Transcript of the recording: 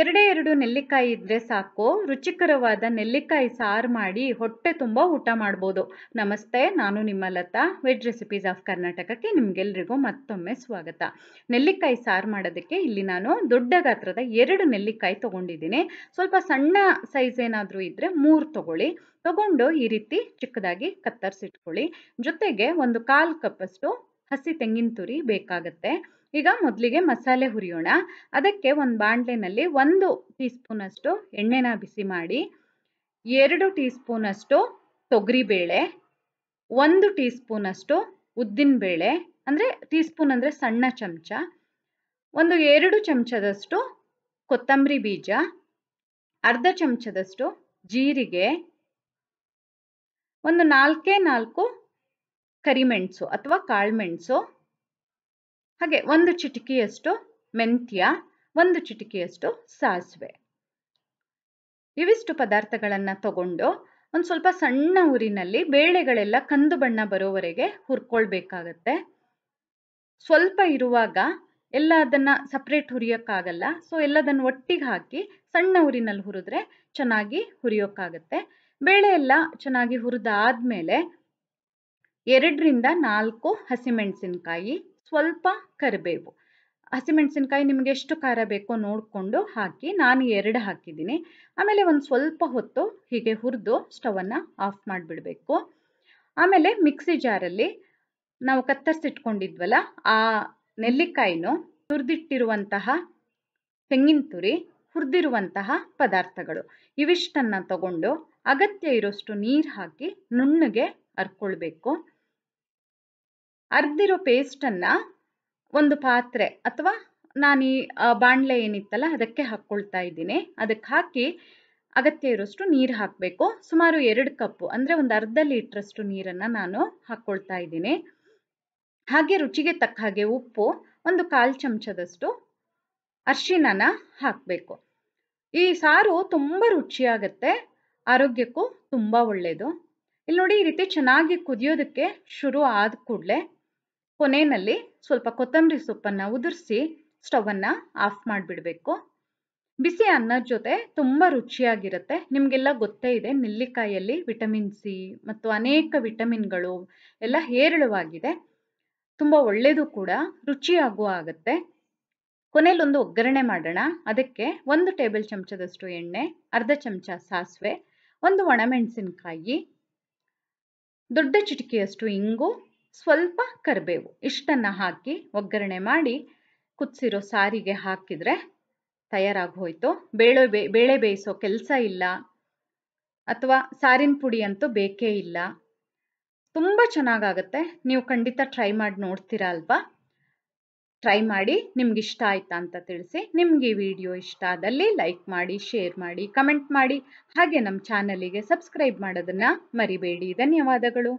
ಎರಡೇ ಎರಡು ನೆಲ್ಲಿಕಾಯಿ ಇದ್ದರೆ ಸಾಕು ರುಚಿಕರವಾದ ನೆಲ್ಲಿಕಾಯಿ ಸಾರು ಮಾಡಿ ಹೊಟ್ಟೆ ತುಂಬ ಊಟ ಮಾಡ್ಬೋದು ನಮಸ್ತೆ ನಾನು ನಿಮ್ಮ ಲತಾ ವೆಜ್ ರೆಸಿಪೀಸ್ ಆಫ್ ಕರ್ನಾಟಕಕ್ಕೆ ನಿಮ್ಗೆಲ್ರಿಗೂ ಮತ್ತೊಮ್ಮೆ ಸ್ವಾಗತ ನೆಲ್ಲಿಕಾಯಿ ಸಾರು ಮಾಡೋದಕ್ಕೆ ಇಲ್ಲಿ ನಾನು ದೊಡ್ಡ ಗಾತ್ರದ ಎರಡು ನೆಲ್ಲಿಕಾಯಿ ತಗೊಂಡಿದ್ದೀನಿ ಸ್ವಲ್ಪ ಸಣ್ಣ ಸೈಜ್ ಏನಾದರೂ ಇದ್ದರೆ ಮೂರು ತಗೊಳ್ಳಿ ತಗೊಂಡು ಈ ರೀತಿ ಚಿಕ್ಕದಾಗಿ ಕತ್ತರಿಸಿಟ್ಕೊಳ್ಳಿ ಜೊತೆಗೆ ಒಂದು ಕಾಲು ಕಪ್ಪಷ್ಟು ಹಸಿ ತೆಂಗಿನ ತುರಿ ಬೇಕಾಗುತ್ತೆ ಈಗ ಮೊದಲಿಗೆ ಮಸಾಲೆ ಹುರಿಯೋಣ ಅದಕ್ಕೆ ಒಂದು ಬಾಣಲೆಯಲ್ಲಿ ಒಂದು ಟೀ ಸ್ಪೂನಷ್ಟು ಎಣ್ಣೆನ ಬಿಸಿ ಮಾಡಿ ಎರಡು ಟೀ ಸ್ಪೂನಷ್ಟು ತೊಗರಿಬೇಳೆ ಒಂದು ಟೀ ಸ್ಪೂನಷ್ಟು ಉದ್ದಿನಬೇಳೆ ಅಂದರೆ ಟೀ ಸ್ಪೂನ್ ಅಂದರೆ ಸಣ್ಣ ಚಮಚ ಒಂದು ಎರಡು ಚಮಚದಷ್ಟು ಕೊತ್ತಂಬರಿ ಬೀಜ ಅರ್ಧ ಚಮಚದಷ್ಟು ಜೀರಿಗೆ ಒಂದು ನಾಲ್ಕೇ ನಾಲ್ಕು ಕರಿಮೆಣಸು ಅಥವಾ ಕಾಳುಮೆಣಸು ಹಾಗೆ ಒಂದು ಚಿಟಿಕೆಯಷ್ಟು ಮೆಂತ್ಯ ಒಂದು ಚಿಟಿಕೆಯಷ್ಟು ಸಾಸಿವೆ ಇವಿಷ್ಟು ಪದಾರ್ಥಗಳನ್ನು ತಗೊಂಡು ಒಂದು ಸ್ವಲ್ಪ ಸಣ್ಣ ಊರಿನಲ್ಲಿ ಬೇಳೆಗಳೆಲ್ಲ ಕಂದು ಬಣ್ಣ ಬರೋವರೆಗೆ ಹುರ್ಕೊಳ್ಬೇಕಾಗತ್ತೆ ಸ್ವಲ್ಪ ಇರುವಾಗ ಎಲ್ಲ ಅದನ್ನು ಸಪ್ರೇಟ್ ಹುರಿಯೋಕ್ಕಾಗಲ್ಲ ಸೊ ಎಲ್ಲದನ್ನು ಒಟ್ಟಿಗೆ ಹಾಕಿ ಸಣ್ಣ ಊರಿನಲ್ಲಿ ಹುರಿದ್ರೆ ಚೆನ್ನಾಗಿ ಹುರಿಯೋಕ್ಕಾಗತ್ತೆ ಬೇಳೆ ಎಲ್ಲ ಚೆನ್ನಾಗಿ ಹುರಿದಾದ್ಮೇಲೆ ಎರಡರಿಂದ ನಾಲ್ಕು ಹಸಿಮೆಣಸಿನ್ಕಾಯಿ ಸ್ವಲ್ಪ ಕರಿಬೇವು ಹಸಿಮೆಣಸಿನ್ಕಾಯಿ ನಿಮಗೆ ಎಷ್ಟು ಖಾರ ಬೇಕೋ ನೋಡಿಕೊಂಡು ಹಾಕಿ ನಾನು ಎರಡು ಹಾಕಿದ್ದೀನಿ ಆಮೇಲೆ ಒಂದು ಸ್ವಲ್ಪ ಹೊತ್ತು ಹೀಗೆ ಹುರಿದು ಸ್ಟವನ್ನು ಆಫ್ ಮಾಡಿಬಿಡಬೇಕು ಆಮೇಲೆ ಮಿಕ್ಸಿ ಜಾರಲ್ಲಿ ನಾವು ಕತ್ತರಿಸಿಟ್ಕೊಂಡಿದ್ವಲ್ಲ ಆ ನೆಲ್ಲಿಕಾಯಿನೂ ಹುರಿದಿಟ್ಟಿರುವಂತಹ ತೆಂಗಿನ ತುರಿ ಹುರಿದಿರುವಂತಹ ಪದಾರ್ಥಗಳು ಇವಿಷ್ಟನ್ನು ತಗೊಂಡು ಅಗತ್ಯ ಇರೋಷ್ಟು ನೀರು ಹಾಕಿ ನುಣ್ಣಗೆ ಅರ್ಕೊಳ್ಬೇಕು ಪೇಸ್ಟ್ ಪೇಸ್ಟನ್ನು ಒಂದು ಪಾತ್ರೆ ಅಥವಾ ನಾನು ಈ ಬಾಣಲೆ ಏನಿತ್ತಲ್ಲ ಅದಕ್ಕೆ ಹಾಕ್ಕೊಳ್ತಾ ಇದ್ದೀನಿ ಅದಕ್ಕೆ ಹಾಕಿ ಅಗತ್ಯ ಇರೋಷ್ಟು ನೀರು ಹಾಕಬೇಕು ಸುಮಾರು ಎರಡು ಕಪ್ಪು ಅಂದರೆ ಒಂದು ಅರ್ಧ ಲೀಟ್ರಷ್ಟು ನೀರನ್ನು ನಾನು ಹಾಕ್ಕೊಳ್ತಾ ಇದ್ದೀನಿ ಹಾಗೆ ರುಚಿಗೆ ತಕ್ಕ ಹಾಗೆ ಉಪ್ಪು ಒಂದು ಕಾಲು ಚಮಚದಷ್ಟು ಅರ್ಶಿನನ ಹಾಕಬೇಕು ಈ ಸಾರು ತುಂಬ ರುಚಿಯಾಗತ್ತೆ ಆರೋಗ್ಯಕ್ಕೂ ತುಂಬ ಒಳ್ಳೆಯದು ಇಲ್ಲಿ ನೋಡಿ ಈ ರೀತಿ ಚೆನ್ನಾಗಿ ಕುದಿಯೋದಕ್ಕೆ ಶುರು ಆದ ಕೂಡಲೇ ಕೊನೆಯಲ್ಲಿ ಸ್ವಲ್ಪ ಕೊತ್ತಂಬರಿ ಸೊಪ್ಪನ್ನು ಉದುರಿಸಿ ಸ್ಟವನ್ನು ಆಫ್ ಮಾಡಿಬಿಡಬೇಕು ಬಿಸಿ ಅನ್ನದ ಜೊತೆ ತುಂಬ ರುಚಿಯಾಗಿರುತ್ತೆ ನಿಮಗೆಲ್ಲ ಗೊತ್ತೇ ಇದೆ ನೆಲ್ಲಿಕಾಯಲ್ಲಿ ವಿಟಮಿನ್ ಸಿ ಮತ್ತು ಅನೇಕ ವಿಟಮಿನ್ಗಳು ಎಲ್ಲ ಹೇರಳವಾಗಿದೆ ತುಂಬ ಒಳ್ಳೆಯದು ಕೂಡ ರುಚಿಯಾಗೂ ಆಗುತ್ತೆ ಕೊನೆಯಲ್ಲಿ ಒಂದು ಒಗ್ಗರಣೆ ಮಾಡೋಣ ಅದಕ್ಕೆ ಒಂದು ಟೇಬಲ್ ಚಮಚದಷ್ಟು ಎಣ್ಣೆ ಅರ್ಧ ಚಮಚ ಸಾಸಿವೆ ಒಂದು ಒಣಮೆಣಸಿನಕಾಯಿ ದೊಡ್ಡ ಚಿಟಿಕೆಯಷ್ಟು ಇಂಗು ಸ್ವಲ್ಪ ಕರಿಬೇವು ಇಷ್ಟನ್ನು ಹಾಕಿ ಒಗ್ಗರಣೆ ಮಾಡಿ ಕುದಿಸಿರೋ ಸಾರಿಗೆ ಹಾಕಿದರೆ ತಯಾರಾಗಿ ಹೋಯಿತು ಬೇಳೆ ಬೇ ಬೇಳೆ ಬೇಯಿಸೋ ಕೆಲಸ ಇಲ್ಲ ಅಥವಾ ಸಾರಿನ ಪುಡಿ ಅಂತೂ ಬೇಕೇ ಇಲ್ಲ ತುಂಬ ಚೆನ್ನಾಗಾಗತ್ತೆ ನೀವು ಖಂಡಿತ ಟ್ರೈ ಮಾಡಿ ನೋಡ್ತೀರಾ ಅಲ್ವಾ ಟ್ರೈ ಮಾಡಿ ನಿಮ್ಗೆ ಇಷ್ಟ ಆಯ್ತಾ ಅಂತ ತಿಳಿಸಿ ನಿಮಗೆ ಈ ವಿಡಿಯೋ ಇಷ್ಟ ಆದಲ್ಲಿ ಲೈಕ್ ಮಾಡಿ ಶೇರ್ ಮಾಡಿ ಕಮೆಂಟ್ ಮಾಡಿ ಹಾಗೆ ನಮ್ಮ ಚಾನಲಿಗೆ ಸಬ್ಸ್ಕ್ರೈಬ್ ಮಾಡೋದನ್ನು ಮರಿಬೇಡಿ ಧನ್ಯವಾದಗಳು